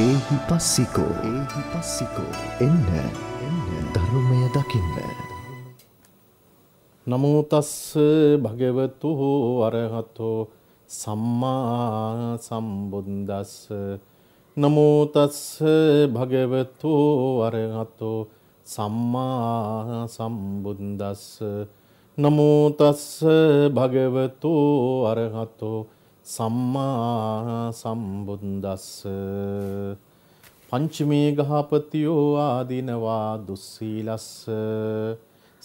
ඒහි පස්සිකෝ ඒහි පස්සිකෝ එන්න ධර්මය දකින්න. නමුතස්ස භගවතු අරහතෝ සම්මා සම්බුන්දස්ස නමුතස්ස භගවතු අරහතෝ සම්මා සම්බුන්දස්ස නමුතස්ස භගවතු අරහතෝ සම්මා සම්බුද්දස්ස පංචමේ ගහපතියෝ ආදිනවා දුස්සීලස්ස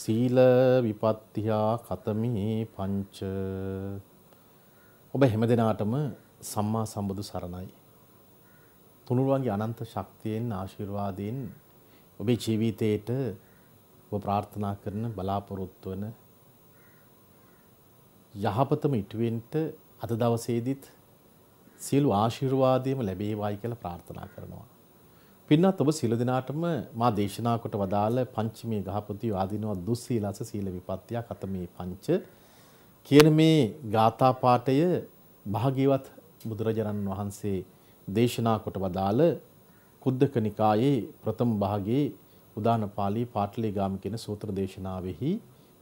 සීල විපත්තියා කතමේ පංච ඔබ හැම දෙනාටම සම්මා සම්බුදු සරණයි. තුනුරුවන්ගේ අනන්ත ශක්තියෙන් ආශිර්වාදයෙන් ඔබේ ජීවිතයට ඔබ ප්‍රාර්ථනා කරන බලාපොරොත්තු වන යහපතම ඉටුවෙන්ට අද දවසේදීත් සියලු ආශිර්වාදයම ලැබේවායි කියලා ප්‍රාර්ථනා කරනවා. පින්නත් ඔබ සියලු දිනාටම මා දේශනා කොට වදාළ පංචමී ගහපති ආදීනව දුස්සීලස සීල විපත්‍ය කතමේ පංච කියන මේ ගාථා පාඨය භාග්‍යවත් බුදුරජාණන් වහන්සේ දේශනා කොට වදාළ කුද්දක නිකායේ ප්‍රථම භාගයේ උදානපාලි පාටලී ගාම කියන සූත්‍ර දේශනාවෙහි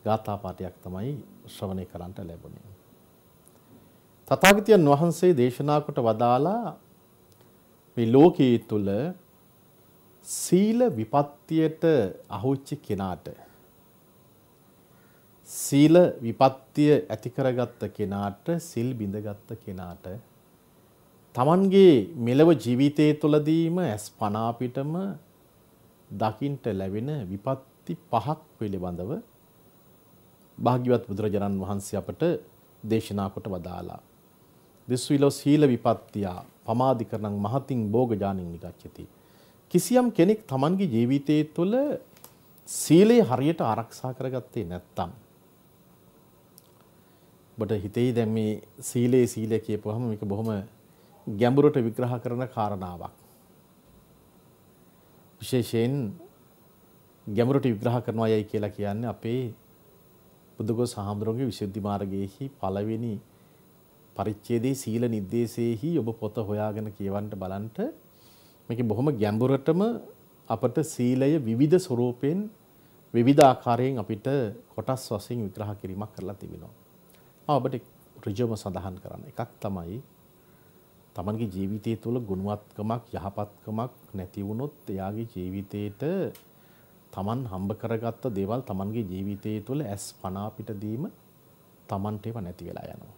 ගාථා පාඨයක් තමයි ශ්‍රවණය කරන්නට ලැබුණේ. තථාගතයන් වහන්සේ දේශනා කොට වදාලා මේ ලෝකයේ තුල සීල විපත්තියට අහුච්ච කෙනාට සීල විපත්තිය ඇති කරගත්ත කෙනාට සිල් බිඳගත්ත කෙනාට තමන්ගේ මෙලව ජීවිතයේ තුළදීම ඇස් පනා පිටම දකින්ට ලැබෙන විපත්ති පහක් පිළිබඳව භාග්‍යවත් බුදුරජාණන් වහන්සේ අපට දේශනා කොට වදාලා දිස්විලෝ සීල විපත්තියා පමාදි කරනං මහතින් භෝග ඥානින් නිගච්ඡති. කිසියම් කෙනෙක් Tamanගේ ජීවිතයේ තුළ සීලය හරියට ආරක්ෂා කරගත්තේ නැත්තම් ඔබට හිතෙයි දැන් මේ සීලේ සීලය කියපුවහම මේක බොහොම ගැඹුරට විග්‍රහ කරන කාරණාවක්. විශේෂයෙන් ගැඹුරට විග්‍රහ කරනවා යයි කියලා කියන්නේ අපේ බුදුගොස් හාමුදුරුවන්ගේ විසුද්ධි මාර්ගයේහි පළවෙනි පරිච්ඡේදයේ සීල නිද්දේශයේහි ඔබ පොත හොයාගෙන කියවන්න බලන්ට මේක බොහොම ගැඹුරටම අපට සීලය විවිධ ස්වරූපෙන් විවිධ ආකාරයෙන් අපිට කොටස් වශයෙන් විග්‍රහ කිරීමක් කරලා තිබෙනවා. මම ඔබට ඍජුවම සඳහන් කරන්න. එකක් තමයි තමන්ගේ ජීවිතය තුළ ගුණවත්කමක් යහපත්කමක් නැති වුණොත් එයාගේ ජීවිතේට තමන් හම්බ කරගත්ත දේවල් තමන්ගේ ජීවිතය තුළ ඇස් පනා පිට දීම තමන්ට ඒවා නැති වෙලා යනවා.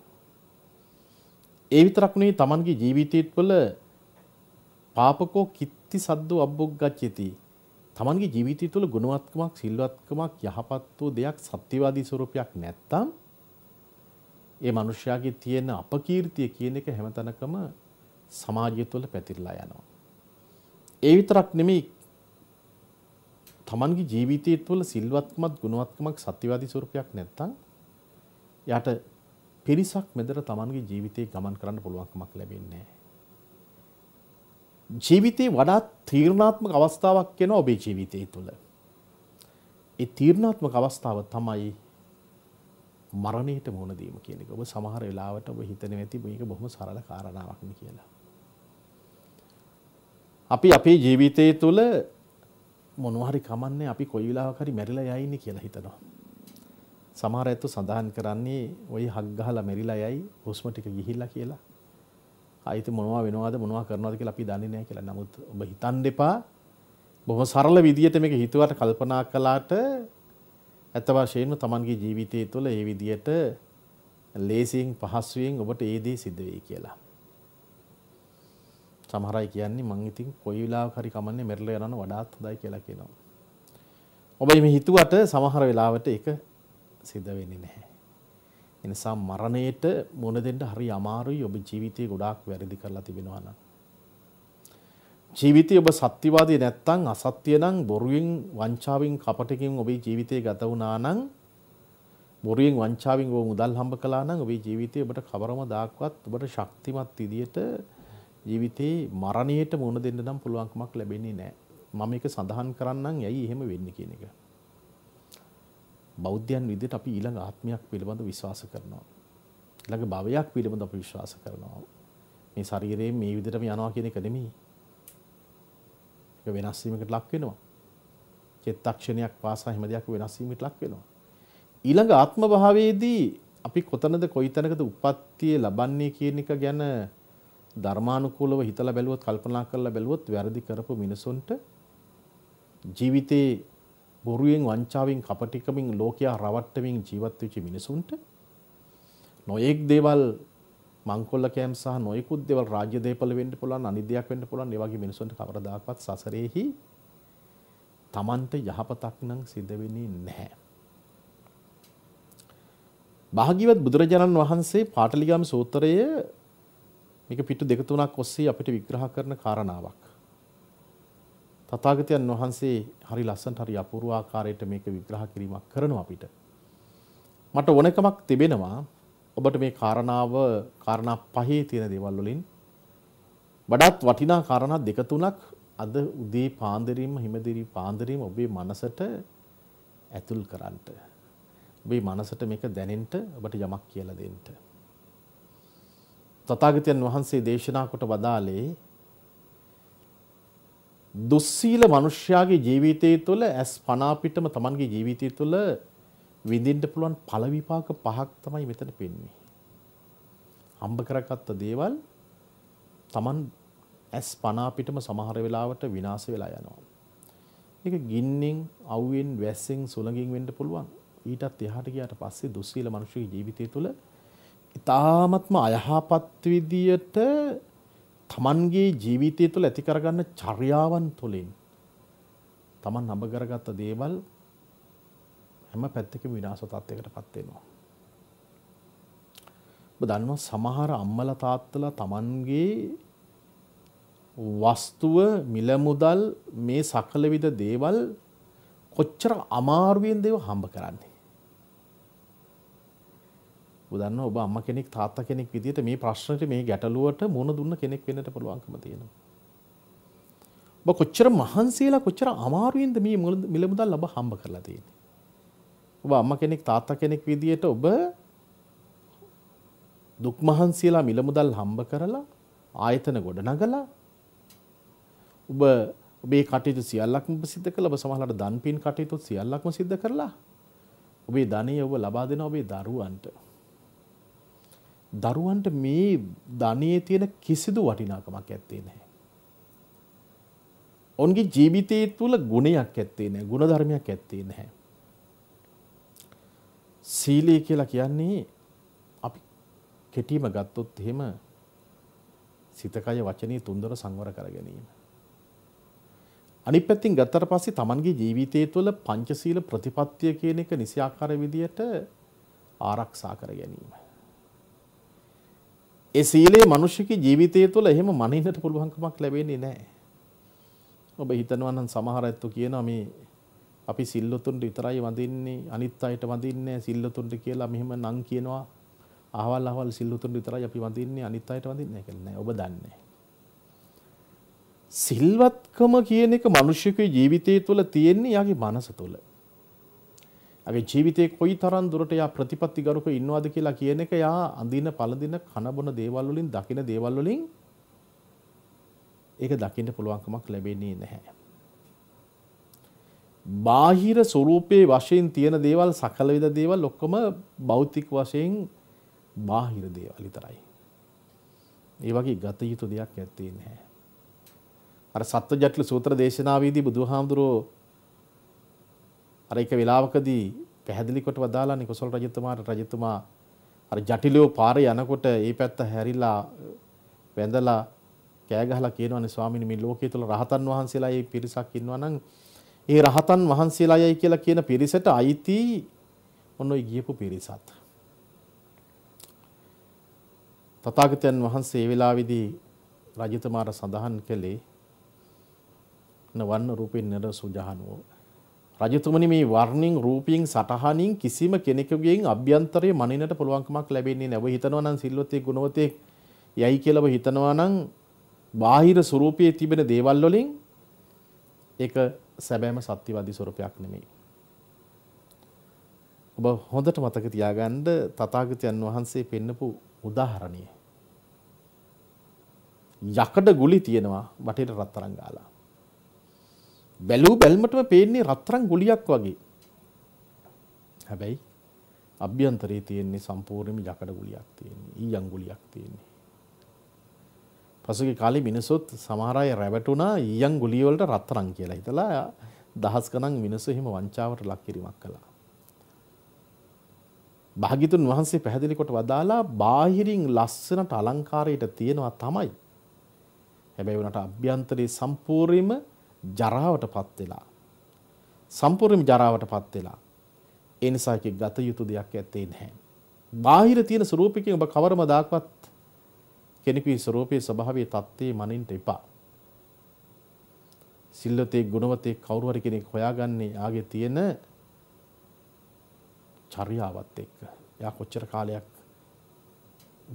ඒ විතරක් නෙවෙයි Tamanගේ ජීවිතයේත්වල පාපකෝ කිත්ති සද්දෝ අබ්බොග්ගච්ඡති. Tamanගේ ජීවිතය තුළ ගුණවත්කමක්, සිල්වත්කමක්, යහපත් වූ දෙයක්, සත්‍යවාදී ස්වරූපයක් නැත්තම් ඒ මිනිස්යාගේ තියෙන අපකීර්තිය කියන එක හැමතැනකම සමාජය තුළ පැතිරලා යනවා. ඒ විතරක් නෙමෙයි තමන්ගේ ජීවිතය තුළ සිල්වත්කමත් ගුණවත්කමක් සත්‍යවාදී ස්වරූපයක් නැත්තම් යාට පිරිසක් මෙදර තමන්ගේ ජීවිතය ගමන් කරන්න පුළුවන්කමක් ලැබෙන්නේ. ජීවිතේ වඩාත් තීරණාත්මක අවස්ථාවක් වෙන ඔබේ ජීවිතය තුළ. ඒ තීරණාත්මක අවස්ථාව තමයි මරණයට මුහුණ දීම කියන එක. ඔබ සමහර වෙලාවට ඔබ හිතන ඇති මේක බොහොම සරල කාරණාවක් නේ කියලා. අපි අපේ ජීවිතය තුළ මොනවහරි කමන්නේ අපි කොයි වෙලාවක හරි මැරිලා යයිනේ කියලා හිතනවා. සමහර අයතු සඳහන් කරන්නේ ওই හක් ගහලා මෙරිලා යයි හුස්ම ටික ගිහිල්ලා කියලා. ආයිත් මොනවා වෙනවද මොනවා කරනවද කියලා අපි දන්නේ නැහැ කියලා. නමුත් ඔබ හිතන් දෙපා බොහොම සරල විදියට මේක හිතුවට කල්පනා කළාට ඇත්ත වශයෙන්ම Tamanගේ ජීවිතය තුළ ඒ විදියට ලේසියෙන් පහසුවෙන් ඔබට ඒ දේ සිද්ධ වෙයි කියලා. සමහර අය කියන්නේ මං ඉතින් කොයි වෙලාවක හරි කමන්නේ මෙරළ යනන වඩාත් හොඳයි කියලා කියනවා. ඔබ මේ හිතුවට සමහර වෙලාවට ඒක සිද්ධ වෙන්නේ නැහැ. එනිසා මරණයට මුණ දෙන්න හරි අමාරුයි ඔබ ජීවිතේ ගොඩාක් වැරදි කරලා තිබෙනවා නම්. ජීවිතේ ඔබ සත්‍යවාදී නැත්නම් අසත්‍ය නම් බොරුවෙන් වංචාවෙන් කපටකින් ඔබේ ජීවිතේ ගත වුණා නම් බොරුවෙන් වංචාවෙන් ඔබ මුදල් හම්බ කළා නම් ඔබේ ජීවිතේ ඔබට කවරම දාක්වත් ඔබට ශක්තිමත් විදියට ජීවිතේ මරණයට මුණ දෙන්න නම් පුළුවන්කමක් ලැබෙන්නේ නැහැ. මම ඒක සඳහන් කරන්නම් යයි එහෙම වෙන්නේ කියන එක. බෞද්ධයන් විදිහට අපි ඊළඟ ආත්මයක් පිළිබඳ විශ්වාස කරනවා. ඊළඟ භවයක් පිළිබඳ අපි විශ්වාස කරනවා. මේ ශරීරයෙන් මේ විදිහටම යනවා කියන එක නෙමෙයි. ඒක වෙනස් වීමකට ලක් වෙනවා. චිත්තක්ෂණයක් පාසා හැම දෙයක් වෙනස් වීමකට ලක් වෙනවා. ඊළඟ ආත්ම භාවයේදී අපි කොතනද කොයිතැනකද උප්පත්තිය ලබන්නේ කියන එක ගැන ධර්මානුකූලව හිතලා බැලුවොත් කල්පනා කරලා බැලුවොත් වැරදි කරපු මිනිසුන්ට ජීවිතේ බොරුවෙන් වංචාවෙන් කපටිකමින් ලෝකයා රවට්ටමින් ජීවත් වෙච්ච මිනිසුන්ට නොයෙක් දේවල් මංකොල්ල කෑම් සහ නොයෙකුත් දේවල් රාජ්‍ය දේපල වෙන්න පුළුවන් අනිදයක් වෙන්න පුළුවන් ඒ වගේ මිනිසුන්ට කවරදාකවත් සසරේහි තමන්ට යහපතක් නම් සිද්ධ වෙන්නේ නැහැ. භාග්‍යවත් බුදුරජාණන් වහන්සේ පාටලිගාම සූත්‍රයේ මේක පිටු දෙක තුනක් ඔස්සේ අපිට විග්‍රහ කරන කාරණාවක්. තථාගතයන් වහන්සේ හරි ලස්සනට හරි අපූර්ව ආකාරයට මේක විග්‍රහ කිරීමක් කරනවා අපිට. මට ඕනකමක් තිබෙනවා ඔබට මේ කාරණාව කාරණා පහේ තියෙන දේවල් වලින් වඩාත් වටිනා කාරණා දෙක තුනක් අද උදේ පාන්දරින්ම හිමදිරි පාන්දරින්ම ඔබේ මනසට ඇතුල් කරන්නට ඔබේ මනසට මේක දැනෙන්න ඔබට යමක් කියලා දෙන්න. තථාගතයන් වහන්සේ දේශනා කොට වදාළේ දුස්සීල මනුෂ්‍යයාගේ ජීවිතය තුළ ඇස් පනාපිටම තමන්ගේ ජීවිතය තුළ විඳින්ට පුළුවන් පලවිපාක පහක් තමයි මෙතන පෙන්නේ. හම්බ කරගත්ත දේවල් තමන් ඇස් පනාපිටම සමහර වෙලාවට විනාස වෙලා යනවා. එක ගින්නෙන් අව්ෙන් වැස්සෙන් සුළඟින් වෙන්ඩ පුළුවන් ඊටත් එහට ගයාට පස්සේ දුස්සීල මනුෂ්‍ය ජීවිතය තුළ ඉතාමත්ම අයහපත් විදියට තමන්ගේ ජීවිතය තුළ ඇති කරගන්න චර්යාවන් තුළින් තමන් හඹ කරගත්ත දේවල් හැම පැත්තකම විනාශ තත්ත්වයකට පත් වෙනවා. ඔබ දන්නවා සමහර අම්මලා තාත්තලා තමන්ගේ වස්තුව මිල මුදල් මේ සකල විද දේවල් කොච්චර අමාරුවෙන් දේව හම්බ කරන්නේ බුදන්න ඔබ අම්ම කෙනෙක් තාත්ත කෙනෙක් විදිට මේ ප්‍රශ්නයට මේ ගැටලුවට මුණ දුන්න කෙනෙක් වෙනට පුළුවන්කම තියෙනවා. ඔබ කොච්චර මහන්සේලා කොච්චර අමාරුවෙන්ද මේ මිලමුදල් ලබ හම්බ කරලා තියෙන්නේ. ඔබ අම්ම කෙනෙක් තාත්ත කෙනෙක් විදියට ඔබ දුක් මහන්සියලා මිලමුදල් හම්බ කරලා ආයතන ගොඩ නගලා ඔබ ඔබේ කටයුතු සියල්ලක්ම සිද්ධ කළ ඔබ සමහලට දන් පින් කටයුතු සියල්ලක්ම සිද්ධ කරලා ඔබේ ධනය ඔබ ලබා දෙන ඔබේ දරුවන්ට දරුවන්ට මේ ධනයේ තියෙන කිසිදු වටිනාකමක් ඇත්තේ නැහැ. ඔවුන්ගේ ජීවිතය තුළ ගුණයක් ඇත්තේ නැහැ, ගුණධර්මයක් ඇත්තේ නැහැ. සීලය කියලා කියන්නේ අපි කෙටිම ගත්තොත් එහෙම සිතකය වචනේ තුන්දර සංවර කර ගැනීම. අනිත් පැත්තින් ගත්තට පස්සේ Tamanගේ ජීවිතය තුළ පංචශීල ප්‍රතිපත්තිය කියන එක නිසියාකාර විදියට ආරක්ෂා කර ගැනීම. ඒ සීලය මනුෂ්‍යකේ ජීවිතය තුළ එහෙම මනින්නට පුළුවන්කමක් ලැබෙන්නේ නැහැ. ඔබ හිතනවා නම් සමහර අයත්තු කියනවා මේ අපි සිල්ලුතුන්ට විතරයි වඳින්නේ අනිත් අයට වඳින්නේ සිල්ලුතුන්ට කියලා මෙහෙම නම් කියනවා. අහවල් අහවල් සිල්ලුතුන්ට විතරයි අපි වඳින්නේ අනිත් අයට වඳින්නේ කියලා නෑ ඔබ දන්නේ. සිල්වත්කම කියන එක මනුෂ්‍යකේ ජීවිතය තුළ තියෙන්නේ යාගේ මනස තුළ. ඇගේ ජීවිතේ කොයි තරම් දුරට යා ප්‍රතිපත්ති ගරුක ඉන්නවද කියලා කියන එක යා අඳින පළඳින කනබොන දේවල් වලින් දකින දේවල් වලින් ඒක දකින්න පුළුවන්කමක් ලැබෙන්නේ නැහැ. බාහිර ස්වરૂපයේ වශයෙන් තියෙන දේවල් සකල විද දේවල් ඔක්කොම භෞතික වශයෙන් බාහිර දේවල් විතරයි. ඒ වගේ ගත යුතු දෙයක් ඇත්තේ නැහැ. අර සත්ව ජටිල සූත්‍ර දේශනාවේදී බුදුහාමුදුරුවෝ අර එක වෙලාවකදී පැහැදිලි කොට වදාලානේ කොසල් රජතුමාට රජතුමා අර ජටිලෝ පාරේ යනකොට ඒ පැත්ත හැරිලා වැඳලා කෑ ගහලා කියනවානේ ස්වාමීනි මේ ලෝකයේ තුල රහතන් වහන්සේලා මේ පිරිසක් ඉන්නවා නම් ඒ රහතන් වහන්සේලායයි කියලා කියන පිරිසට අයිති ඔන්න ඔය ගියපු පිරිසත්. තථාගතයන් වහන්සේ ඒ වෙලාවේදී රජතුමාට සඳහන් කළේ නවන් රූපින් නර සුජහනෝ රජතුමනි මේ වර්ණින් රූපයෙන් සටහනින් කිසිම කෙනෙකුගෙන් අභ්‍යන්තරයේ මනින්නට පුළුවන්කමක් ලැබෙන්නේ නැව හිතනවා නම් සිල්වතේ ගුණවතේ යයි කියලා ඔබ හිතනවා නම් බාහිර ස්වરૂපයේ තිබෙන දේවල් වලින් ඒක සැබෑම සත්‍යවාදී ස්වરૂපයක් නෙමෙයි. ඔබ හොඳට මතක තියාගන්න තථාගතයන් වහන්සේ පෙන්නපු උදාහරණය. යකඩ ගුලි තියෙනවා බටේට රත්තරන් ගාලා. බැලූ බැල්මටම පේන්නේ රත්තරන් ගුලියක් වගේ. හැබැයි අභ්‍යන්තරයේ තියෙන්නේ සම්පූර්ණයෙන්ම යකඩ ගුලියක් තියෙන්නේ. ඊයන් ගුලියක් තියෙන්නේ. පසුගිය කාලේ මිනිස්සුත් සමහර අය රැවටුණා ඊයන් ගුලිය වලට රත්තරන් කියලා හිතලා දහස් ගණන් මිනිස්සු එහෙම වංචාවට ලක් කිරීමක් කළා. භාගිතුන් වහන්සේ පැහැදිලි කොට වදාලා බාහිරින් ලස්සනට අලංකාරයට තියෙනවා තමයි. හැබැයි උනට අභ්‍යන්තරයේ සම්පූර්ණයෙන්ම ජරාවටපත් වෙලා සම්පූර්ණ ජරාවටපත් වෙලා ඒ නිසා ඒක ගත යුතු දෙයක් ඇත්තේ නැහැ. බාහිර තියෙන ස්වરૂපිකෙන් ඔබ කවරම දාක්වත් කෙනෙකුගේ ස්වરૂපයේ ස්වභාවයේ தත්ත්වේ මනින්ට එපා. සිල්වතේ ගුණවතේ කවුරු හරි කෙනෙක් හොයාගන්නේ ආගේ තියෙන චර්යාවත් එක්ක. එයා කොච්චර කාලයක්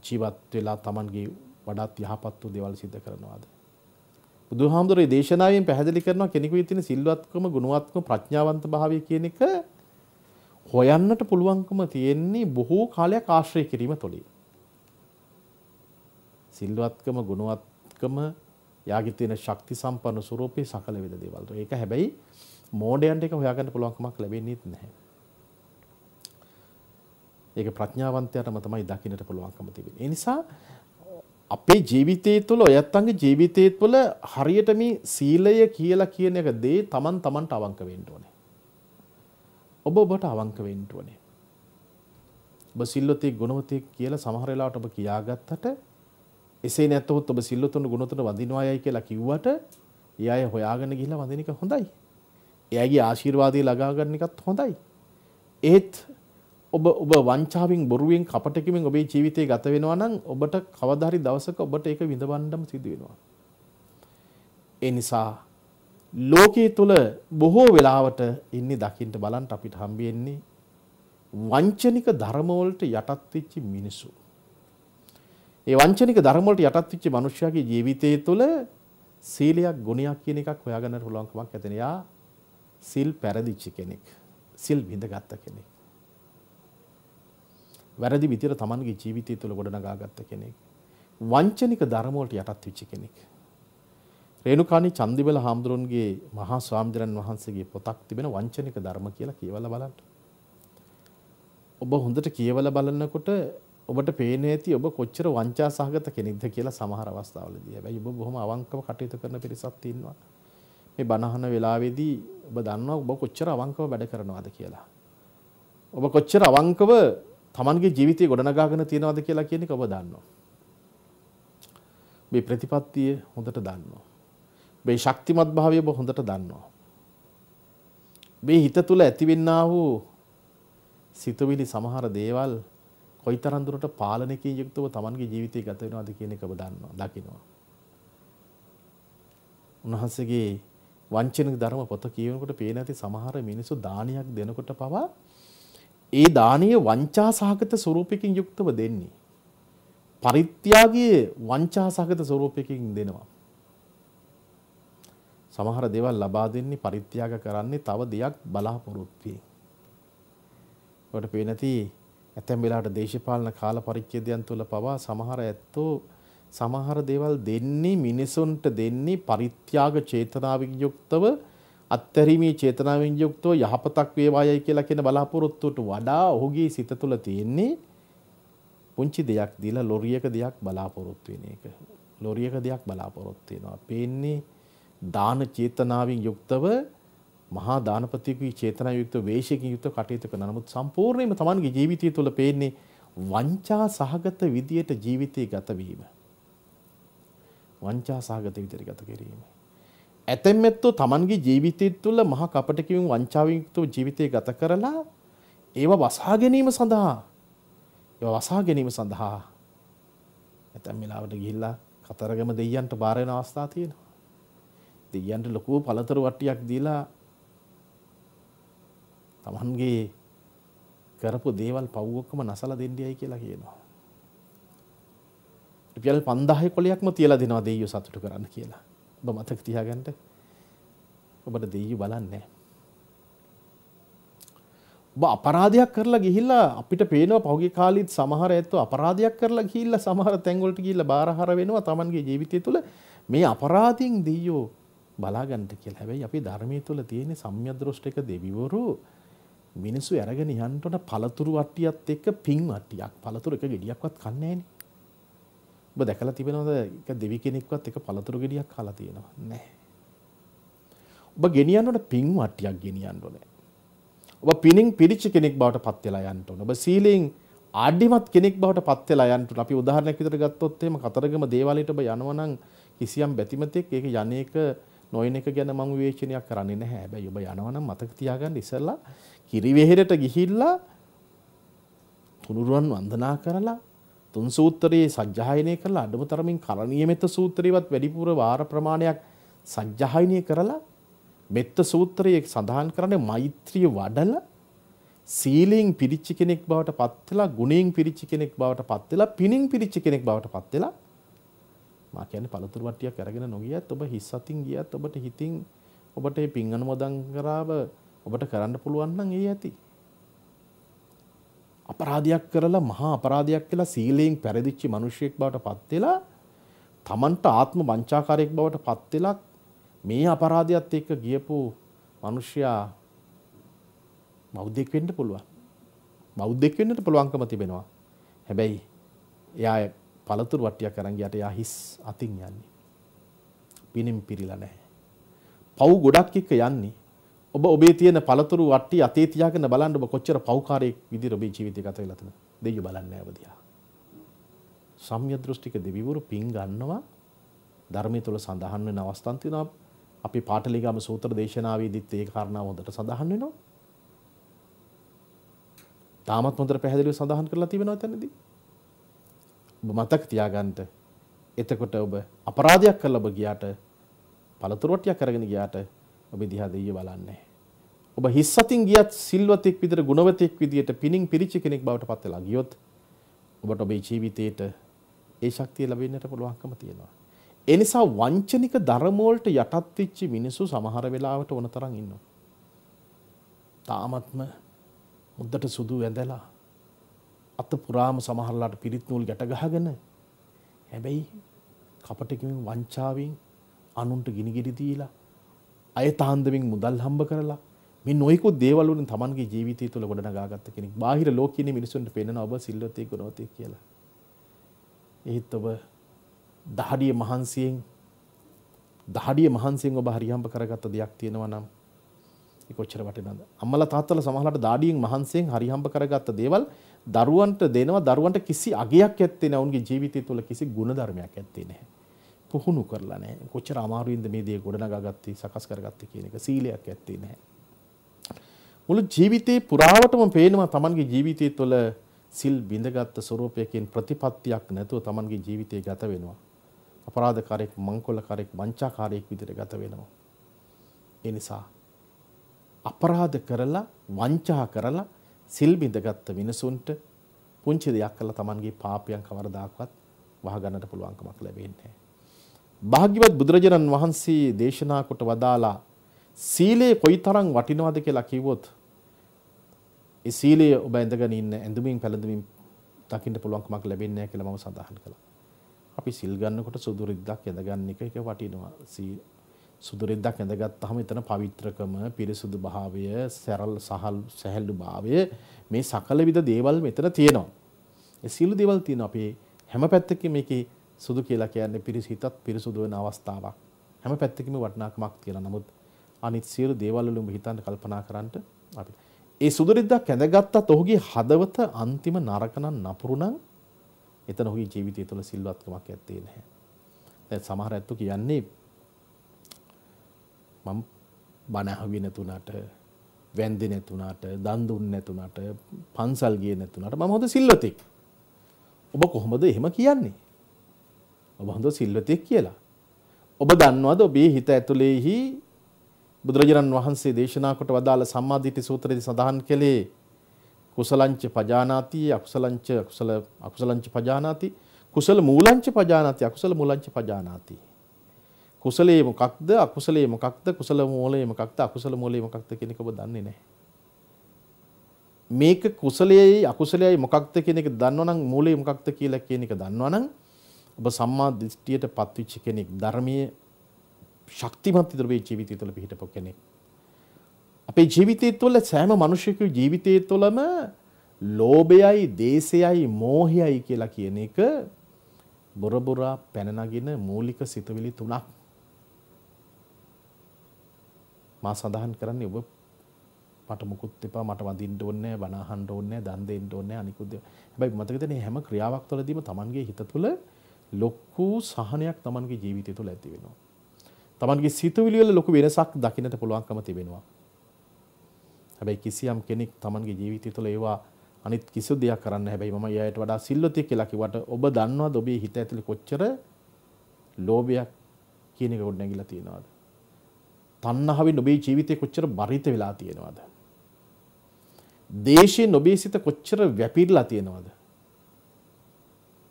ජීවත් වෙලා Tamanගේ වඩාත් යහපත් වූ දේවල් සිද්ධ කරනවාද? බුදුහාමුදුරේ දේශනාවෙන් පැහැදිලි කරනවා කෙනෙකුයි තියෙන සිල්වත්කම ගුණවත්කම ප්‍රඥාවන්ත භාවය කියන එක හොයන්නට පුළුවන්කම තියෙන්නේ බොහෝ කාලයක් ආශ්‍රය කිරීම තුළින්. සිල්වත්කම ගුණවත්කම යාගේ තියෙන ශක්ති සම්පන්න ස්වරූපේ සකල වේද දේවල්. ඒක හැබැයි මෝඩයන්ට එක හොයාගන්න පුළුවන්කමක් ලැබෙන්නේ නැහැ. ඒක ප්‍රඥාවන්තයාටම තමයි දකින්නට පුළුවන්කම තිබෙන්නේ. ඒ නිසා අපේ ජීවිතය තුළ ඔයත්තන්ගේ ජීවිතය තුළ හරියට මේ සීලය කියලා කියන එක දේ තමන් තමන්ට අවංක වෙන්න ඕනේ. ඔබ ඔබට අවංක වෙන්න ඕනේ. ඔබ සිල්වතෙක් ගුණවතෙක් කියලා සමහර වෙලාවට ඔබ කියාගත්තට එසේ නැත්නම් ඔබ සිල්වතුන් ගුණතුන් වඳිනවායයි කියලා කිව්වට ඒ අය හොයාගෙන ගිහිල්ලා වඳින එක හොඳයි. එයාගේ ආශිර්වාදය ලබා ගන්න එකත් හොඳයි. ඒත් ඔබ ඔබ වංචාවෙන් බොරුවෙන් කපටකමින් ඔබේ ජීවිතය ගත වෙනවා නම් ඔබට කවදාහරි දවසක ඔබට ඒක විඳවන්නම සිදු වෙනවා. ඒ නිසා ලෝකයේ තුල බොහෝ වෙලාවට ඉන්නේ දකින්න බලන්න අපිට හම්බෙන්නේ වංචනික ධර්ම වලට යටත් වෙච්ච මිනිස්සු. ඒ වංචනික ධර්ම වලට යටත් වෙච්ච මිනිස්යාගේ ජීවිතය තුළ සීලයක් ගුණයක් කියන එකක් හොයාගන්න පුළුවන් කමක් ඇතන. යා සිල් පැරදිච්ච කෙනෙක්. සිල් විඳගත් කෙනෙක්. වැරදි විදියට තමන්ගේ ජීවිතය තුළ ගොඩනගාගත්ත කෙනෙක්. වංචනික ධර්ම වලට යටත් වෙච්ච කෙනෙක්. රේණුකාණී චන්දිවල හාමුදුරන්ගේ මහා ස්වාමීන් වහන්සේගේ පොතක් තිබෙන වංචනික ධර්ම කියලා කියවලා බලන්න. ඔබ හොඳට කියවලා බලනකොට ඔබට පේන ඇති ඔබ කොච්චර වංචා සහගත කෙනෙක්ද කියලා සමහර අවස්ථාවලදී. හැබැයි ඔබ බොහොම අවංකව කටයුතු කරන පිරිසක් ඉන්නවා. මේ බණහන වෙලාවේදී ඔබ දන්නවා ඔබ කොච්චර අවංකව වැඩ කරනවාද කියලා. ඔබ කොච්චර අවංකව තමන්ගේ ජීවිතය ගොඩනගාගෙන තියෙනවද කියලා කියන එක ඔබ දන්නවා. මේ ප්‍රතිපත්තිය හොඳට දන්නවා. මේ ශක්තිමත් භාවය ඔබ හොඳට දන්නවා. මේ හිත තුල ඇතිවෙන්නා වූ සිතුවිලි සමහර දේවල් කොයිතරම් දුරට පාලනයකින් යුක්තව තමන්ගේ ජීවිතය ගත වෙනවද කියන එක ඔබ දන්නවා, දකිනවා. උන්වහන්සේගේ වංචනික ධර්ම පොත කියවනකොට පේන ඇති සමහර මිනිස්සු දානියක් දෙනකොට පවා ඒ දානය වංචා සහගත ස්වරූපයකින් යුක්තව දෙන්නේ. පරිත්‍යාගයේ වංචා සහගත ස්වරූපයකින් දෙනවා. සමහර දේවල් ලබා දෙන්නේ පරිත්‍යාග කරන්නේ තව දෙයක් බලාපොරොත්තුවෙන්. ඔබට පේනති ඇතැම් වෙලාවට දේශපාලන කාල පරිච්ඡේදයන් තුල පවා සමහර ඇත්තෝ සමහර දේවල් දෙන්නේ මිනිසුන්ට දෙන්නේ පරිත්‍යාග චේතනාවෙන් යුක්තව අත්තරීමේ චේතනාවෙන් යුක්තව යහපතක් වේවායයි කියලා කියන බලාපොරොත්තුවට වඩා ඔහුගේ සිත තුළ තියෙන්නේ පුංචි දෙයක් දීලා ලොරියක දෙයක් බලාපොරොත්තු වෙන එක. ලොරියක දෙයක් බලාපොරොත්තු වෙනවා. පේන්නේ දාන චේතනාවෙන් යුක්තව මහා දානපතියෙකුගේ චේතනාව යුක්ත වේශයකින් යුක්ත කටයුතු කරන නමුත් සම්පූර්ණයෙන්ම Tamanගේ ජීවිතය තුළ පේන්නේ වංචා සහගත විදියට ජීවිතය ගත වංචා සහගත විදියට ගත කිරීම. ඇතැම් ඇත්තෝ තමන්ගේ ජීවිතය තුළ මහ කපටකිවින් වංචාවින්තු ජීවිතය ගත කරලා ඒවා වසා ගැනීම සඳහා ඒ වසා ගැනීම සඳහා ඇතැම් වෙලාවට ගිහිල්ලා කතරගම දෙයියන්ට බාරයන අවස්ථා තියෙනවා. දෙයියන්ට ලොකු පළතුරු වට්ටියක් දීලා තමන්ගේ කරපු දේවල් පව්වොක්කම නසල දෙන්ඩියයි කියලා කියනවා. රුපියල් පන්දාහ කොලයක්ම තියලා දෙනවා දෙයියෝ සතුට කරන්න කියලා. ඔබ මතක තියාගන්න ඔබට දෙයියු බලන්නේ ඔබ අපරාධයක් කරලා ගිහිල්ලා අපිට පේනවා පහුගිය කාලෙත් සමහර ඇත්තෝ අපරාධයක් කරලා ගිහිල්ලා සමහර තැන් වලට ගිහිල්ලා බාරහර වෙනවා Tamanගේ ජීවිතය තුළ මේ අපරාධින් දෙයියෝ බලාගන්නට කියලා. හැබැයි අපි ධර්මයේ තුල තියෙන සම්‍යද්දෘෂ්ටික දෙවිවරු මිනිස්සු අරගෙන යන්නට පළතුරු වට්ටියත් එක්ක පිං වට්ටියක් පළතුරු එක ගෙඩියක්වත් කන්නේ ඔබ දැකලා තිබෙනවද එක දෙවි කෙනෙක්වත් එක පළතුරු ගෙඩියක් කාලා තියෙනවද නැහැ. ඔබ ගෙනියන්න ඕන පින් වට්ටියක් ගෙනියන්න ඕනේ. ඔබ පිනින් පිරිච්ච කෙනෙක් බවට පත් වෙලා යන්න ඕන. ඔබ සීලෙන් ආඩිමත් කෙනෙක් බවට පත් වෙලා යන්න ඕන. අපි උදාහරණයක් විතර ගත්තොත් එහෙම කතරගම දේවාලයට ඔබ යනවා නම් කිසියම් බැතිමතෙක් ඒක යන්නේක නොයන එක ගැන මම විවේචනයක් කරන්නේ නැහැ. හැබැයි ඔබ යනවා නම් මතක තියාගන්න ඉස්සෙල්ලා කිරිවෙහෙරට ගිහිල්ලා තුනුරුවන් වන්දනා කරලා තුන් සූත්‍රයේ සජ්ජායනය කරලා අඩුම තරමින් කරණීය මෙත්ත සූත්‍රයවත් වැඩිපුර වාර ප්‍රමාණයක් සජ්ජායනය කරලා මෙත්ත සූත්‍රයේ සඳහන් කරන්නේ මෛත්‍රිය වඩල සීලයෙන් පිරිච්ච කෙනෙක් බවට පත් වෙලා ගුණයෙන් පිරිච්ච කෙනෙක් බවට පත් වෙලා පිණින් පිරිච්ච කෙනෙක් බවට පත් වෙලා මා කියන්නේ පළතුරු වට්ටියක් අරගෙන නොගියත් ඔබ හිස් අතින් ගියත් ඔබට හිතින් ඔබට මේ පින් අනුමෝදන් කරාව ඔබට කරන්න පුළුවන් නම් ඒ ඇති අපරාධයක් කරලා මහා අපරාධයක් කියලා සීලයෙන් පැරදිච්ච මිනිසියෙක් බවට පත් වෙලා Tamanට ආත්ම වංචාකාරයෙක් බවට පත් වෙලා මේ අපරාධයත් එක්ක ගියපු මිනිසයා බෞද්ධෙක් වෙන්න පුළුවන්. බෞද්ධෙක් වෙන්නට පුළුවන්කම තිබෙනවා. හැබැයි එයා පළතුරු වට්ටියක් අරන් ගියට එයා හිස් අතින් යන්නේ. පිනෙන් පිරීලා නැහැ. පව් ගොඩක් එක්ක යන්නේ. ඔබ ඔබේ තියෙන පළතුරු වට්ටි අතේ තියාගෙන බලන්න ඔබ කොච්චර පෞකාරයෙක් විදිහට ඔබේ ජීවිතය ගත වෙලා තියෙනවද? දෙයියෝ බලන්නේ නැහැ ඔබ දිහා. සම්‍ය දෘෂ්ටික දෙවිවරු පින් ගන්නවා ධර්මයේ තුල සඳහන් වෙන අවස්ථාන් තියෙනවා. අපි පාටලිගාම සූත්‍ර දේශනාවේදීත් ඒ කාරණාව හොඳට සඳහන් වෙනවා. තාමත් හොඳට පැහැදිලිව සඳහන් කරලා තිබෙනවා එතනදී. ඔබ මතක තියාගන්න. එතකොට ඔබ අපරාධයක් කළා ඔබ ගියාට පළතුරුට්ටියක් අරගෙන ගියාට ඔබ දිහා දෙයියෝ බලන්නේ නැහැ. ඔබ හිස් අතින් ගියත් සිල්වතෙක් විදිහට ගුණවතෙක් විදිහට පිනින් පිරිච්ච කෙනෙක් බවට පත් වෙලා ගියොත් ඔබට ඔබේ ජීවිතේට ඒ ශක්තිය ලැබෙන්නට පුළුවන්කම තියෙනවා. ඒ නිසා වංචනික ධර්ම වලට යටත් වෙච්ච මිනිස්සු සමහර වෙලාවට ඕන තරම් ඉන්නවා. තාමත්ම මුද්දට සුදු වැඳලා අත පුරාම සමහරලාට පිරිත් නූල් ගැට ගහගෙන හැබැයි කපටකින් වංචාවෙන් අනුන්ට ගිනිගෙඩි දීලා අය තාන්දමින් මුදල් හම්බ කරලා මේ නොයෙකුත් දේවල් වලින් Tamanගේ ජීවිතය තුළ ගොඩනගාගත්ත කෙනෙක්. බාහිර ලෝකයේ ඉන්න මිනිසුන්ට පෙන්වන ඔබ සිල්වතෙක් ගුණවතෙක් කියලා. ඒත් ඔබ දහඩිය මහන්සියෙන් දහඩිය මහන්සියෙන් ඔබ හරියම්බ කරගත්ත දෙයක් තියෙනවා නම් ඒක කොච්චර වටිනවද? අම්මලා තාත්තලා සමහරලාට දාඩියෙන් මහන්සියෙන් හරියම්බ කරගත්ත දේවල් දරුවන්ට දෙනවා දරුවන්ට කිසි අගයක් ඇත්තේ නැහැ. උන්ගේ ජීවිතය තුළ කිසි ගුණධර්මයක් ඇත්තේ නැහැ. පුහුණු කරලා නැහැ. කොච්චර අමාරුවෙන්ද මේ දේ ගොඩනගාගත්තේ සකස් කරගත්තේ කියන එක සීලයක් ඇත්තේ නැහැ. මුළු ජීවිතේ පුරාවටම පේනවා Tamanගේ ජීවිතය තුළ සිල් බිඳගත් ස්වરૂපයකින් ප්‍රතිපත්තියක් නැතුව Tamanගේ ජීවිතය ගත වෙනවා. අපරාධකාරයෙක්, මංකොල්ලකාරයෙක්, වංචාකාරයෙක් විදිහට ගත වෙනවා. ඒ නිසා අපරාධ කරලා, වංචා කරලා සිල් බිඳගත් මිනිසුන්ට පුංචි දෙයක් කළා Tamanගේ පාපයන් කවරදාකවත් වහගන්නට පුළුවන්කමක් ලැබෙන්නේ නැහැ. භාග්‍යවත් බුදුරජාණන් වහන්සේ දේශනා කොට වදාලා සීලය කොයිතරම් වටිනවද කියලා කිව්වොත් ඒ සීලය ඔබ ඇඳගෙන ඉන්න ඇඳුමින් පැළඳුමින් දකින්න පුළුවන්කමක් ලැබෙන්නේ නැහැ කියලා මම සඳහන් කළා. අපි සිල් ගන්නකොට සුදු රිද්දක් ඇඳගන්න එක ඒක වටිනවා. සුදු රිද්දක් ඇඳගත්තාම එතන පවිත්‍රකම, පිරිසුදු භාවය, සරල සහල් සැහැල්ලු භාවය මේ සකල විද දේවල් මෙතන තියෙනවා. ඒ සියලු දේවල් තියෙනවා අපේ හැම පැත්තකින් මේකේ සුදු කියලා කියන්නේ පිරිසිතත් පිරිසුදු වෙන අවස්ථාවක්. හැම පැත්තකින්ම වටිනාකමක් තියෙනවා. නමුත් අනිත් සියලු දේවල් වල උඹ හිතන්න කල්පනා කරන්නට අපි. ඒ සුදුරිද්දක් ඇඳගත්තත් ඔහුගේ හදවත අන්තිම නරක නම් නපුරු නම් එතන ඔහුගේ ජීවිතය තුළ සිල්වත්කමක් ඇත්තේ නැහැ. දැන් සමහර ඇත්තෝ කියන්නේ මම බණ අහුවේ නැතුණාට වැන්දි නැතුණාට දන් දුන්නේ නැතුණාට පන්සල් ගියේ නැතුණාට මම හොඳ සිල්වතෙක්. ඔබ කොහොමද එහෙම කියන්නේ? ඔබ හොඳ සිල්වතෙක් කියලා. ඔබ දන්නවද ඔබේ හිත ඇතුලේහි බුදුරජාණන් වහන්සේ දේශනා කොට වදාළ සම්මාදිට්ඨි සූත්‍රයේදී සඳහන් කළේ කුසලංච පජානාති අකුසලංච කුසල අකුසලංච පජානාති කුසල මූලංච පජානාති අකුසල මූලංච පජානාති කුසලයේ මොකක්ද අකුසලයේ මොකක්ද කුසල මූලයේ මොකක්ද අකුසල මූලයේ මොකක්ද කියන එක ඔබ දන්නේ නැහැ මේක කුසලයේයි අකුසලයේයි මොකක්ද කියන එක දන්නවනම් මූලයේ මොකක්ද කියලා කියන එක දන්නවනම් ඔබ සම්මා දෘෂ්ටියට පත්විච්ච කෙනෙක් ධර්මයේ ශක්තිමත් විතර මේ ජීවිතය තුළ පිහිටපු කෙනෙක්. අපේ ජීවිතය තුළ සෑම මිනිසෙකු ජීවිතය තුළම ලෝභයයි, දේශයයි, මෝහයයි කියලා කියන එක බොරබොරා පැන නගින මූලික සිතුවිලි තුනක්. මා සඳහන් කරන්නේ ඔබ මට මුකුත් එපා මට වඳින්න ඕනේ බණ අහන්න ඕනේ දන් දෙන්න ඕනේ අනිකුත් හැබැයි මතකද මේ හැම ක්‍රියාවක් තුළදීම Tamanගේ හිත තුළ ලොකු සහනයක් Tamanගේ ජීවිතය තුළ ඇති වෙනවා තමන්ගේ සිතුවිලි වල ලොකු වෙනසක් දකින්නට පුළුවන්කම තිබෙනවා. හැබැයි කිසියම් කෙනෙක් තමන්ගේ ජීවිතය තුළ ඒවා අනිත් කිසි දෙයක් කරන්න හැබැයි මම යායට වඩා සිල්වතෙක් කියලා කිව්වට ඔබ දන්නවද ඔබේ හිත ඇතුලේ කොච්චර ලෝභයක් කියන එක ගොඩනැගිලා තියෙනවද? තණ්හාවෙන් ඔබේ ජීවිතේ කොච්චර බරිත වෙලා තියෙනවද? දේශයෙන් ඔබේ සිත කොච්චර වැපිරලා තියෙනවද?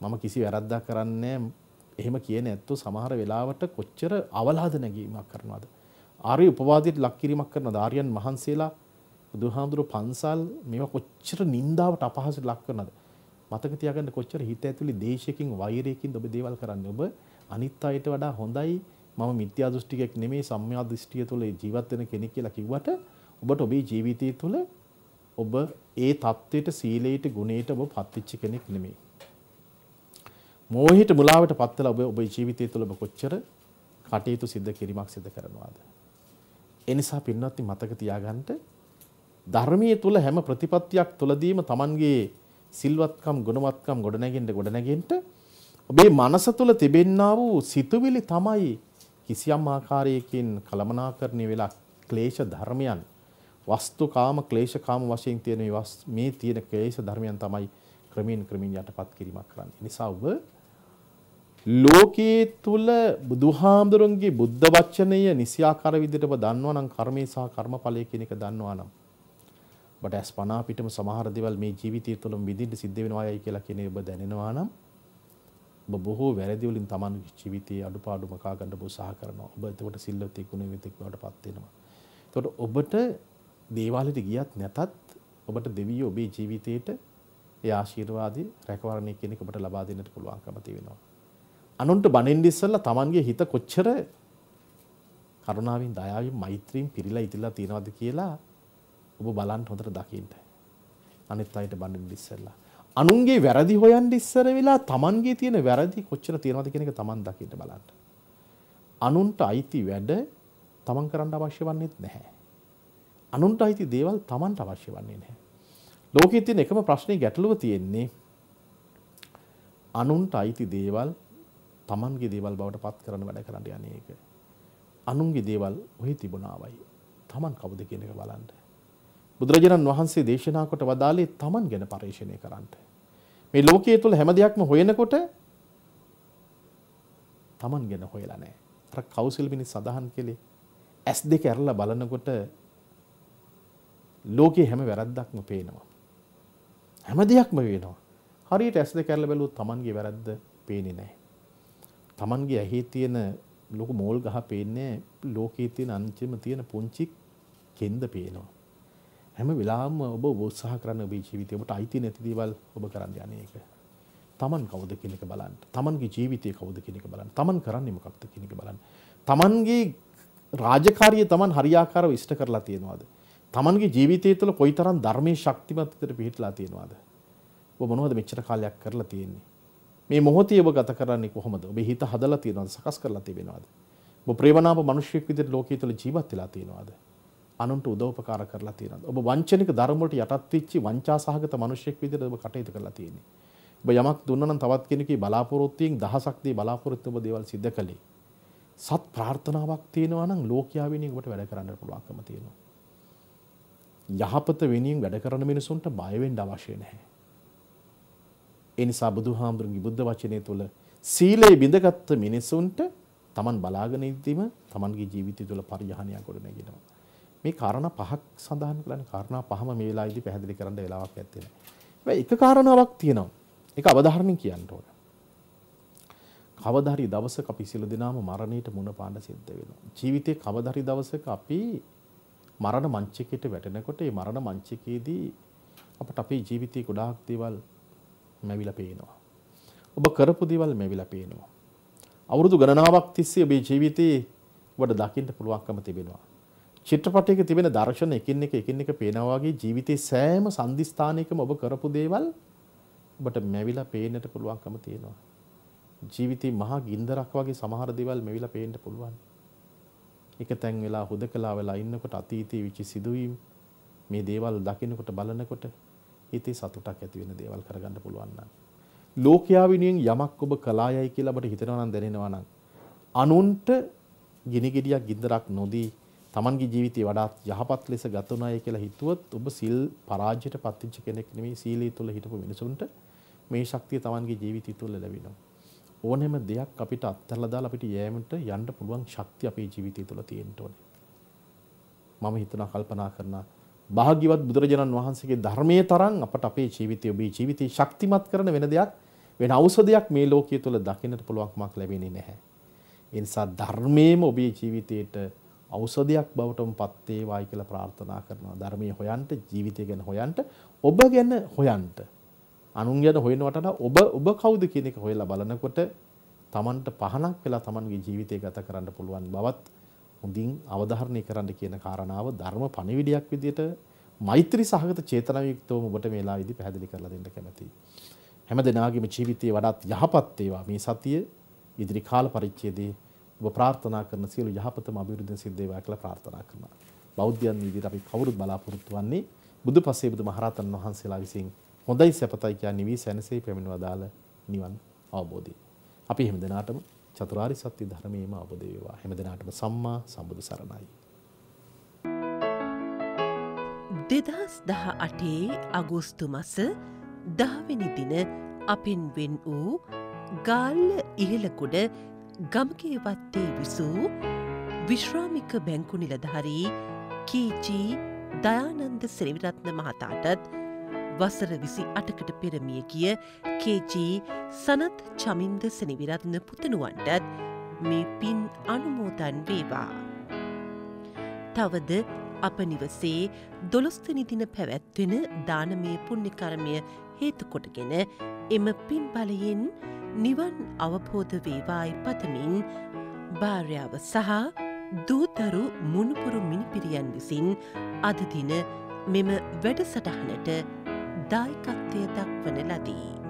මම කිසි වැරද්දක් කරන්නේ එහෙම කියන ඇත්තෝ සමහර වෙලාවට කොච්චර අවලාද නැගීමක් කරනවාද. ආර්ය උපවාදයට ලක්කිරීමක් කරන ධාරියන් වහන්සේලා බුදුහාමුදුරු පන්සල් මේවා කොච්චර නින්දාවට අපහසට ලක් කරනද. මතක තියාගන්න කොච්චර හිත ඇතුළේ දේශයකින් වෛරයකින් ඔබ දේවල් කරන්න ඔබ අනිත් අයට වඩා හොඳයි මම මිත්‍යා දෘෂ්ටිකයක් නෙමේ සම්මා දෘෂ්ටිය තුළ ජීවත් වෙන කෙනෙක් කියලා කිව්වට ඔබට ඔබේ ජීවිතය තුළ ඔබ ඒ தത്വෙට සීලයට ගුණයට ඔබ පත්වෙච්ච කෙනෙක් නෙමෙයි. මෝහයට මුලාවට පත්වලා ඔබ ඔබේ ජීවිතය තුළ ඔබ කොච්චර කටයුතු සිද්ධ කිරීමක් සිද්ධ කරනවාද? ඒ නිසා පින්වත්නි මතක තියාගන්න ධර්මයේ තුල හැම ප්‍රතිපත්තියක් තුලදීම Tamanගේ සිල්වත්කම් ගුණවත්කම් ගොඩනැගෙන්න ගොඩනැගෙන්න ඔබේ මනස තුල තිබෙන්නා වූ සිතුවිලි තමයි කිසියම් ආකාරයකින් කලමනාකරණය වෙලා ක්ලේශ ධර්මයන් වස්තුකාම ක්ලේශකාම වශයෙන් තියෙන මේ තියෙන ක්ලේශ ධර්මයන් තමයි ක්‍රමෙන් ක්‍රමෙන් යටපත් කිරීමක් කරන්නේ. නිසා ඔබ ලෝකයේ තුල බුදුහාමුදුරන්ගේ බුද්ධ වචනය නිසියාකාර විදිහටම දන්නවා නම් කර්මේ සහ කර්මඵලය කියන එක දන්නවා නම් ඔබට ඇස් පනා පිටම සමහර දේවල් මේ ජීවිතය තුළම විඳින්න සිද්ධ වෙනවායි කියලා කියන ඔබ දැනෙනවා නම් ඔබ බොහෝ වැරදි වලින් තමන්ගේ ජීවිතයේ අඩුපාඩු මකා ගන්න උත්සාහ කරනවා. ඔබ එතකොට සිල්වතෙක් ගුණවතෙක් බවට පත් වෙනවා. එතකොට ඔබට දේවාලෙට ගියත් නැතත් ඔබට දෙවියෝ ඔබේ ජීවිතේට ඒ ආශිර්වාදය රැකවරණය කියන එක ඔබට ලබා දෙන්නට පුළුවන්කම තියෙනවා. අනුන්ට බනින්න ඉස්සෙල්ලා Tamanගේ හිත කොච්චර කරුණාවෙන් දයාවෙන් මෛත්‍රියෙන් පිරීලා ඉතිලා තියනවද කියලා ඔබ බලන්න හොඳට දකින්න. අනිත් අයට බනින්න ඉස්සෙල්ලා අනුන්ගේ වැරදි හොයන්න ඉස්සර වෙලා Tamanගේ තියෙන වැරදි කොච්චර තියෙනවද කියන එක Taman දකින්න බලන්න. අනුන්ට අයිති වැඩ Taman කරන්න අවශ්‍ය වන්නේත් නැහැ. අනුන්ට අයිති දේවල් Tamanට අවශ්‍ය වන්නේ නැහැ. ලෝකයේ තියෙන එකම ප්‍රශ්නේ ගැටලුව තියෙන්නේ අනුන්ට අයිති දේවල් තමන්ගේ දේවල් බවට පත් කරන වැඩ කරන්න යනඒක. අනුන්ගේ දේවල් ඔහි තිබුණාවයි. තමන් කවුද කියන එක බලන්න. බුදුරජාණන් වහන්සේ දේශනා කොට වදාළේ තමන් ගැන පරීක්ෂණය කරන්න. මේ ලෝකයේ තුල හැම දෙයක්ම හොයනකොට තමන් ගැන හොයලා නැහැ. අර කෞසල් මිනි සඳහන් කළේ ඇස් දෙක ඇරලා බලනකොට ලෝකයේ හැම වැරද්දක්ම පේනවා. හැම දෙයක්ම වෙනවා. හරියට ඇස් දෙක ඇරලා බැලුවොත් තමන්ගේ වැරද්ද පේන්නේ නැහැ. Tamanගේ ඇහි තියෙන ලොකු මෝල් ගහ පේන්නේ ලෝකයේ තියෙන අන්තිම තියෙන පුංචි කෙන්ද පේනවා. හැම වෙලාවෙම ඔබ උත්සාහ කරන ඔබේ ජීවිතේ ඔබට අයිති නැති දේවල් ඔබ කරන්න යන්නේ ඒක. Taman කවුද කියන එක බලන්න. Tamanගේ ජීවිතේ කවුද කියන එක බලන්න. Taman කරන්නේ මොකක්ද කියන එක බලන්න. Tamanගේ රාජකාරිය Taman හරියාකාරව ඉෂ්ට කරලා තියෙනවද? තමන්ගේ ජීවිතය තුළ කොයිතරම් ධර්මයේ ශක්තිමත් විතර පිහිටලා තියෙනවද? ඔබ මොනවද මෙච්චර කාලයක් කරලා තියෙන්නේ? මේ මොහොතේ ඔබ ගත කරන්නේ කොහොමද? ඔබේ හිත හදලා තියෙනවද? සකස් කරලා තිබෙනවද? ඔබ ප්‍රේමනාප මිනිසෙක් විදිහට ලෝකයේ තුල ජීවත් වෙලා තියෙනවද? අනුන්ට උදව්පකාර කරලා තියෙනවද? ඔබ වංචනික ධර්ම වලට යටත් වෙච්ච වංචාසහගත මිනිසෙක් විදිහට ඔබ කටයුතු කරලා තියෙන්නේ. ඔබ යමක් දුන්නා නම් තවත් කෙනෙකුගේ බලාපොරොත්තුෙන් දහසක් දී බලාපොරොත්තු ඔබ දේවල් සිද්ධ කළේ. සත් ප්‍රාර්ථනාවක් තියෙනවා නම් ලෝකයා වෙනුවෙන් ඔබට වැඩ කරන්න පුළුවන්කම තියෙනවා. යහපත වෙනුවෙන් වැඩ කරන මිනිසුන්ට බය වෙන්න අවශ්‍ය නැහැ. ඒ නිසා බුදුහාමුදුරන්ගේ බුද්ධ වචනය තුළ සීලය බිඳගත් මිනිසුන්ට Taman බලාගෙන ඉදීම Tamanගේ ජීවිතය තුළ පරිහානියක් ගොඩනගෙනවා. මේ කාරණා පහක් සඳහන් කරන්නේ කාරණා පහම මේ වෙලාවේදී පැහැදිලි කරන්න වෙලාවක් නැත්තේ. හැබැයි එක කාරණාවක් තියෙනවා. ඒක අවධාරණය කියන්න ඕන. කවදාරි දවසක අපි සියලු දෙනාම මරණයට මුණ පාන්න සිද්ධ වෙනවා. ජීවිතේ කවදාරි දවසක අපි මරණ මංචකයට වැටෙනකොට ඒ මරණ මංචකයේදී අපට අපේ ජීවිතේ ගොඩාක් දේවල් මැවිලා පේනවා. ඔබ කරපු දේවල් මැවිලා පේනවා. අවුරුදු ගණනාවක් තිස්සේ ඔබේ ජීවිතේ ඔබට දකින්න පුළුවන්කම තිබෙනවා. චිත්‍රපටයක තිබෙන දර්ශන එකින් එක එකින් එක පේනවා වගේ ජීවිතේ සෑම සංදිස්ථානයකම ඔබ කරපු දේවල් ඔබට මැවිලා පේන්නට පුළුවන්කම තියෙනවා. ජීවිතේ මහා ගින්දරක් වගේ සමහර දේවල් මැවිලා පේන්න පුළුවන්. එක තැන් වෙලා හුදකලා වෙලා ඉන්නකොට අතීතයේ විචි සිදුවීම් මේ දේවල් දකිනකොට බලනකොට හිතේ සතුටක් ඇති වෙන දේවල් කරගන්න පුළුවන් නම් ලෝකයා වෙනුවෙන් යමක් ඔබ කළායයි කියලා ඔබට හිතෙනවා නම් දැනෙනවා නම් අනුන්ට ගිනි ගෙඩියක් ගින්දරක් නොදී තමන්ගේ ජීවිතේ වඩාත් යහපත් ලෙස ගතුනාය කියලා හිතුවොත් ඔබ සිල් පරාජයට පත්වෙච්ච කෙනෙක් නෙමෙයි සීලය තුළ හිටපු මිනිසුන්ට මේ ශක්තිය තමන්ගේ ජීවිතය තුළ ලැබෙනවා. ඕනෑම දෙයක් අපිට අත්හැරලා දාලා අපිට යෑමට යන්න පුළුවන් ශක්තිය අපේ ජීවිතය තුළ තියෙන්න ඕනේ. මම හිතනවා කල්පනා කරනවා භාග්‍යවත් බුදුරජාණන් වහන්සේගේ ධර්මයේ තරම් අපට අපේ ජීවිතය ඔබේ ජීවිතය ශක්තිමත් කරන වෙන දෙයක් වෙන ඖෂධයක් මේ ලෝකයේ තුල දකින්නට පුළුවන්කමක් ලැබෙන්නේ නැහැ. ඒ නිසා ධර්මයේම ඔබේ ජීවිතයට ඖෂධයක් බවටම පත් වේවායි කියලා ප්‍රාර්ථනා කරනවා. ධර්මයේ හොයන්ට ජීවිතය ගැන හොයන්ට ඔබ ගැන හොයන්ට අනුන් ගැන හොයන වටා ඔබ ඔබ කවුද කියන එක හොයලා බලනකොට තමන්ට පහනක් වෙලා තමන්ගේ ජීවිතය ගත කරන්න පුළුවන් බවත් හොඳින් අවධාරණය කරන්න කියන කාරණාව ධර්ම පණිවිඩයක් විදිහට මෛත්‍රී සහගත චේතනාවයුක්තවම ඔබට මේ ලාවේදී පැහැදිලි කරලා දෙන්න කැමැතියි. හැම දිනාගේම ජීවිතයේ වඩාත් යහපත් වේවා මේ සතිය ඉදිරි කාල පරිච්ඡේදයේ ඔබ ප්‍රාර්ථනා කරන සියලු යහපතම අභිවෘද්ධියෙන් සිද්ධ වේවා කියලා ප්‍රාර්ථනා කරනවා. බෞද්ධයන් විදිහට අපි කවුරුත් බලාපොරොත්තු වන්නේ බුදු පසේ බුදු මහරහතන් වහන්සේලා විසින් හොඳයි සැපතයි කියන නිවි සැනසෙයි පැමිණවදාල නිවන් අවබෝධය. අපි හැම දිනාටම චතුරාරි සත්‍ය ධර්මයේම අවබෝධ වේවා. හැම දිනාටම සම්මා සම්බුදු සරණයි. 2018 අගෝස්තු මස 10 වෙනි දින අපින් වෙන් වූ ගාල්ල ඉහළකුඩ ගමකේ වත්තේ විසූ විශ්‍රාමික බැංකු නිලධාරී කීචී දයානන්ද ශ්‍රීවිරත්න මහතාටත් වසර විසි අටකට පෙරමිය ගිය කේජී සනත් චමින්ද සෙනවිරත්න පුතනුවන්ටත් මේ පින් අනුමෝදන් වේවා. තවද අප නිවසේ දොළොස්තනි දින පැවැත්වෙන දානමය පුුණ්ණිකර්මය හේතුකොටගෙන එම පින් බලයෙන් නිවන් අවබෝධ වේවායි පතමින් භාර්යාව සහ දූතරු මුණපුරු මිනිපිරියන් විසින් අදදින මෙම වැඩසටහනට දායකත්වය දක්වන ලදී.